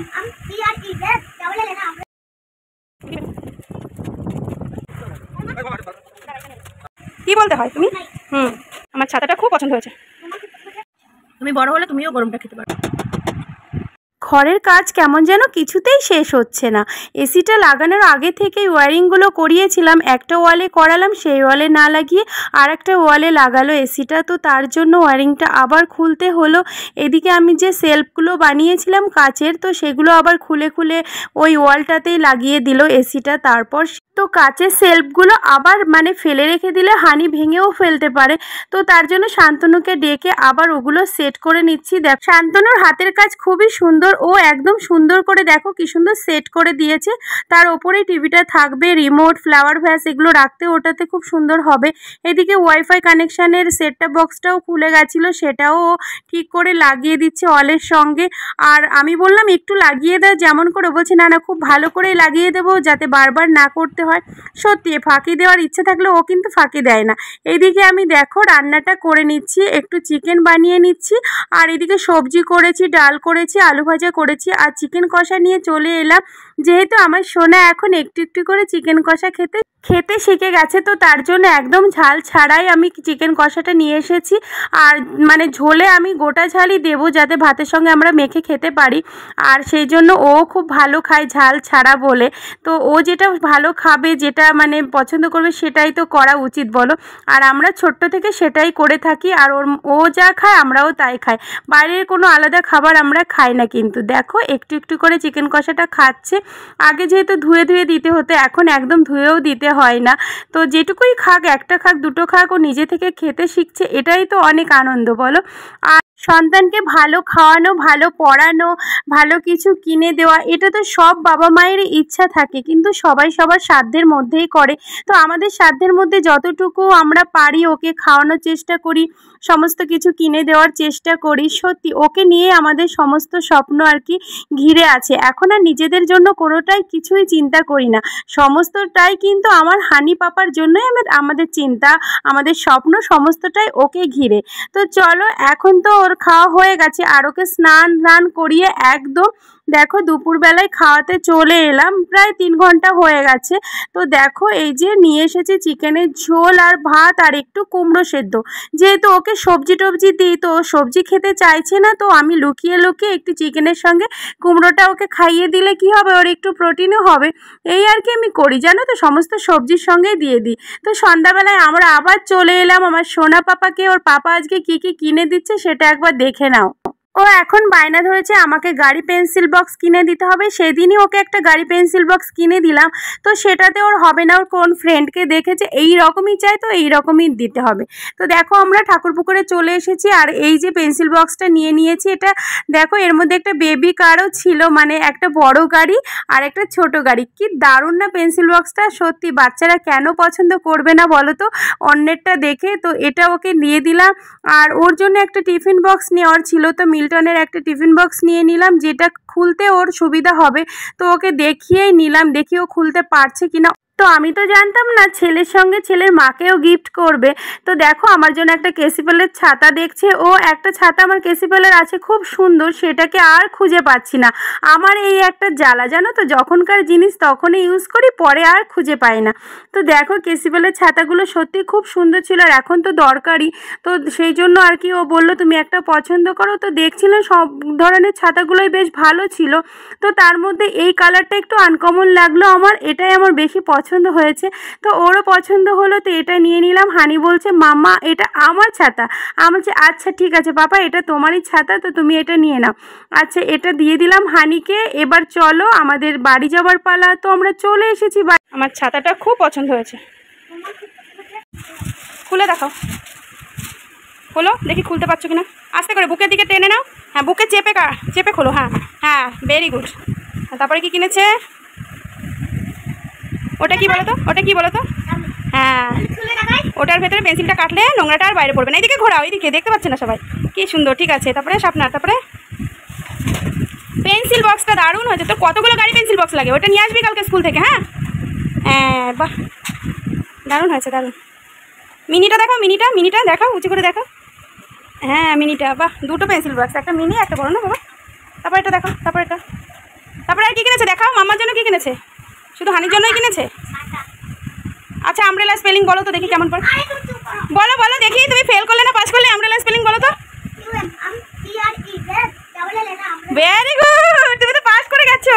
কি বলতে হয় তুমি হুম আমার ছাতাটা খুব পছন্দ হয়েছে তুমি বড় হলে তুমিও গরমটা খেতে পারো ঘরের কাজ কেমন যেন কিছুতেই শেষ হচ্ছে না এসিটা লাগানোর আগে থেকেই ওয়ারিংগুলো করিয়েছিলাম একটা ওয়ালে করালাম সেই ওয়ালে না লাগিয়ে আর একটা ওয়ালে লাগালো এসিটা তো তার জন্য ওয়ারিংটা আবার খুলতে হলো এদিকে আমি যে সেলফগুলো বানিয়েছিলাম কাচের তো সেগুলো আবার খুলে খুলে ওই ওয়ালটাতেই লাগিয়ে দিল এসিটা তারপর তো কাচের সেলফগুলো আবার মানে ফেলে রেখে দিলে হানি ভেঙেও ফেলতে পারে তো তার জন্য শান্তনুকে ডেকে আবার ওগুলো সেট করে নিচ্ছি দেখ শান্তনুর হাতের কাজ খুবই সুন্দর ও একদম সুন্দর করে দেখো কি সুন্দর সেট করে দিয়েছে তার ওপরে টিভিটা থাকবে রিমোট ফ্লাওয়ার ভ্যাস এগুলো রাখতে ওটাতে খুব সুন্দর হবে এদিকে ওয়াইফাই কানেকশানের সেটটা বক্সটাও খুলে গেছিল সেটাও ঠিক করে লাগিয়ে দিচ্ছে অলের সঙ্গে আর আমি বললাম একটু লাগিয়ে দেয় যেমন করে বলছে না না খুব ভালো করে লাগিয়ে দেবো যাতে বারবার না করতে হয় সত্যি ফাঁকি দেওয়ার ইচ্ছে থাকলে ও কিন্তু ফাঁকি দেয় না এদিকে আমি দেখো রান্নাটা করে নিচ্ছি একটু চিকেন বানিয়ে নিচ্ছি আর এদিকে সবজি করেছি ডাল করেছি আলু ভাজা করেছি আর চিকেন কষা নিয়ে চলে এলাম যেহেতু আমার সোনা এখন একটু একটু করে চিকেন কষা খেতে খেতে শিখে গেছে তো তার জন্য একদম ঝাল ছাড়াই আমি চিকেন কষাটা নিয়ে এসেছি আর মানে ঝোলে আমি গোটা ঝালই দেবো যাতে ভাতের সঙ্গে আমরা মেখে খেতে পারি আর সেই জন্য ও খুব ভালো খায় ঝাল ছাড়া বলে তো ও যেটা ভালো খাবে যেটা মানে পছন্দ করবে সেটাই তো করা উচিত বলো আর আমরা ছোট্ট থেকে সেটাই করে থাকি আর ওর ও যা খায় আমরাও তাই খাই বাইরের কোনো আলাদা খাবার আমরা খাই না কিন্তু দেখো একটু একটু করে চিকেন কষাটা খাচ্ছে আগে যেহেতু ধুয়ে ধুয়ে দিতে হতো এখন একদম ধুয়েও দিতে খেয়ে হয় না তো যেটুকুই খাক একটা খাক দুটো খাক ও নিজে থেকে খেতে শিখছে এটাই তো অনেক আনন্দ বলো আর সন্তানকে ভালো খাওয়ানো ভালো পড়ানো ভালো কিছু কিনে দেওয়া এটা তো সব বাবা মায়ের ইচ্ছা থাকে কিন্তু সবাই সবার সাধ্যের মধ্যেই করে তো আমাদের সাধ্যের মধ্যে যতটুকু আমরা পারি ওকে খাওয়ানোর চেষ্টা করি সমস্ত কিছু কিনে দেওয়ার চেষ্টা করি সত্যি ওকে নিয়ে আমাদের সমস্ত স্বপ্ন আর কি ঘিরে আছে এখন আর নিজেদের জন্য কোনোটাই কিছুই চিন্তা করি না সমস্তটাই কিন্তু আমার হানি পাপার জন্যই আমাদের চিন্তা আমাদের স্বপ্ন সমস্তটাই ওকে ঘিরে তো চলো এখন তো ওর খাওয়া হয়ে গেছে আরোকে স্নান স্নান করিয়ে একদম দেখো দুপুরবেলায় খাওয়াতে চলে এলাম প্রায় তিন ঘন্টা হয়ে গেছে তো দেখো এই যে নিয়ে এসেছি চিকেনের ঝোল আর ভাত আর একটু কুমড়ো সেদ্ধ যেহেতু ওকে সবজি টবজি দিই তো সবজি খেতে চাইছে না তো আমি লুকিয়ে লুকিয়ে একটু চিকেনের সঙ্গে কুমড়োটা ওকে খাইয়ে দিলে কি হবে ওর একটু প্রোটিনও হবে এই আর কি আমি করি জানো তো সমস্ত সবজির সঙ্গে দিয়ে দিই তো সন্ধ্যাবেলায় আমরা আবার চলে এলাম আমার সোনা পাপাকে ওর পাপা আজকে কি কি কিনে দিচ্ছে সেটা একবার দেখে নাও ও এখন বায়না ধরেছে আমাকে গাড়ি পেন্সিল বক্স কিনে দিতে হবে সেদিনই ওকে একটা গাড়ি পেন্সিল বক্স কিনে দিলাম তো সেটাতে ওর হবে না ওর কোন ফ্রেন্ডকে দেখেছে এই রকমই চাই তো এই রকমই দিতে হবে তো দেখো আমরা ঠাকুর পুকুরে চলে এসেছি আর এই যে পেন্সিল বক্সটা নিয়ে নিয়েছি এটা দেখো এর মধ্যে একটা বেবি কারও ছিল মানে একটা বড় গাড়ি আর একটা ছোট গাড়ি কি দারুণ না পেন্সিল বক্সটা সত্যি বাচ্চারা কেন পছন্দ করবে না বলো তো অন্যেরটা দেখে তো এটা ওকে নিয়ে দিলাম আর ওর জন্য একটা টিফিন বক্স নেওয়ার ছিল তো মিল্টনের একটা টিফিন বক্স নিয়ে নিলাম যেটা খুলতে ওর সুবিধা হবে তো ওকে দেখিয়েই নিলাম দেখি ও খুলতে পারছে কিনা তো আমি তো জানতাম না ছেলের সঙ্গে ছেলের মাকেও গিফট করবে তো দেখো আমার জন্য একটা কেসিপালের ছাতা দেখছে ও একটা ছাতা আমার কেসিপালের আছে খুব সুন্দর সেটাকে আর খুঁজে পাচ্ছি না আমার এই একটা জ্বালা জানো তো যখনকার জিনিস তখনই ইউজ করি পরে আর খুঁজে পাই না তো দেখো কেসিপালের ছাতাগুলো সত্যি খুব সুন্দর ছিল আর এখন তো দরকারি তো সেই জন্য আর কি ও বললো তুমি একটা পছন্দ করো তো দেখছিলাম সব ধরনের ছাতাগুলোই বেশ ভালো ছিল তো তার মধ্যে এই কালারটা একটু আনকমন লাগলো আমার এটাই আমার বেশি পছন্দ পছন্দ হয়েছে তো ওরও পছন্দ হলো তো এটা নিয়ে নিলাম হানি বলছে মামা এটা আমার ছাতা আমি বলছি আচ্ছা ঠিক আছে পাপা এটা তোমারই ছাতা তো তুমি এটা নিয়ে নাও আচ্ছা এটা দিয়ে দিলাম হানিকে এবার চলো আমাদের বাড়ি যাবার পালা তো আমরা চলে এসেছি আমার ছাতাটা খুব পছন্দ হয়েছে খুলে দেখো খোলো দেখি খুলতে পারছো কিনা আস্তে করে বুকের দিকে টেনে নাও হ্যাঁ বুকে চেপে চেপে খোলো হ্যাঁ হ্যাঁ ভেরি গুড তারপরে কি কিনেছে ওটা কি বলো তো ওটা কি বলো তো হ্যাঁ ওটার ভেতরে পেন্সিলটা কাটলে নোংরাটা আর বাইরে পড়বে না এদিকে ঘোরা ওইদিকে দেখতে পাচ্ছে না সবাই কি সুন্দর ঠিক আছে তারপরে সাপনার তারপরে পেন্সিল বক্সটা দারুণ হয়েছে তো কতগুলো গাড়ি পেন্সিল বক্স লাগে ওটা নিয়ে আসবি কালকে স্কুল থেকে হ্যাঁ হ্যাঁ বাহ দারুণ হয়েছে দারুণ মিনিটা দেখো মিনিটা মিনিটা দেখো উঁচু করে দেখো হ্যাঁ মিনিটা বাহ দুটো পেন্সিল বক্স একটা মিনি একটা বলো না বাবা তারপর এটা দেখো তারপর এটা তারপরে আর কী কিনেছে দেখাও মামার জন্য কী কিনেছে শুধু হানির জন্যই কিনেছে আচ্ছা আমরেলা স্পেলিং বলো তো দেখি কেমন পড়ে বলো বলো দেখি তুমি ফেল করলে না পাস করলে আমরেলা স্পেলিং বলো তো ভেরি গুড তুমি তো পাস করে গেছো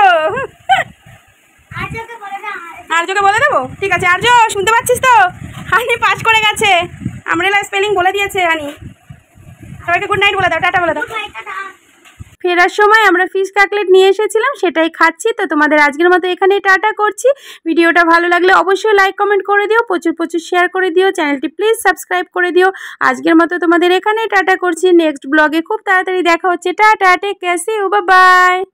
আর্যকে বলে দেবো ঠিক আছে আর্য শুনতে পাচ্ছিস তো হানি পাস করে গেছে আমরেলা স্পেলিং বলে দিয়েছে হানি সবাইকে গুড নাইট বলে দাও টাটা বলে দাও ফেরার সময় আমরা ফিশ কাকলেট নিয়ে এসেছিলাম সেটাই খাচ্ছি তো তোমাদের আজকের মতো এখানেই টাটা করছি ভিডিওটা ভালো লাগলে অবশ্যই লাইক কমেন্ট করে দিও প্রচুর প্রচুর শেয়ার করে দিও চ্যানেলটি প্লিজ সাবস্ক্রাইব করে দিও আজকের মতো তোমাদের এখানেই টাটা করছি নেক্সট ব্লগে খুব তাড়াতাড়ি দেখা হচ্ছে টাটা টেক কেসি ও বাই